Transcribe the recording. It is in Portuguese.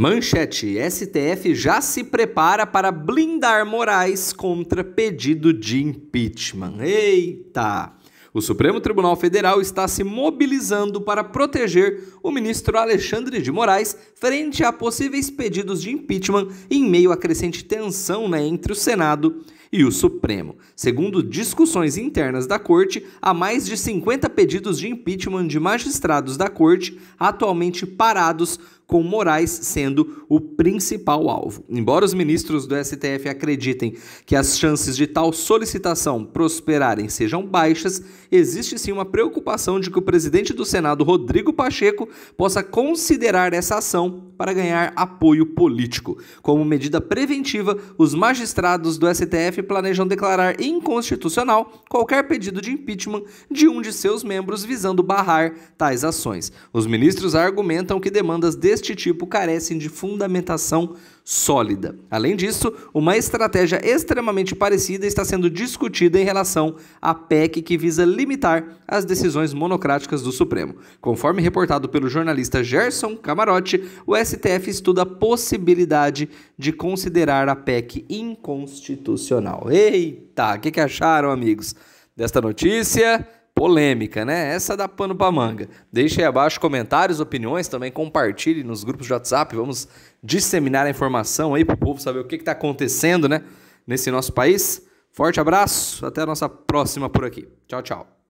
Manchete: STF já se prepara para blindar Moraes contra pedido de impeachment. Eita! O Supremo Tribunal Federal está se mobilizando para proteger o ministro Alexandre de Moraes frente a possíveis pedidos de impeachment em meio à crescente tensão né, entre o Senado e o Supremo. Segundo discussões internas da Corte, há mais de 50 pedidos de impeachment de magistrados da Corte atualmente parados com Moraes sendo o principal alvo. Embora os ministros do STF acreditem que as chances de tal solicitação prosperarem sejam baixas, existe sim uma preocupação de que o presidente do Senado, Rodrigo Pacheco, possa considerar essa ação para ganhar apoio político. Como medida preventiva, os magistrados do STF planejam declarar inconstitucional qualquer pedido de impeachment de um de seus membros visando barrar tais ações. Os ministros argumentam que demandas deste tipo carecem de fundamentação sólida. Além disso, uma estratégia extremamente parecida está sendo discutida em relação à PEC que visa limitar as decisões monocráticas do Supremo. Conforme reportado pelo jornalista Gerson Camarote, o STF STF estuda a possibilidade de considerar a PEC inconstitucional. Eita, o que, que acharam, amigos, desta notícia? polêmica, né? Essa dá pano pra manga. Deixe aí abaixo comentários, opiniões, também compartilhe nos grupos de WhatsApp, vamos disseminar a informação aí pro povo saber o que, que tá acontecendo, né? Nesse nosso país. Forte abraço, até a nossa próxima por aqui. Tchau, tchau.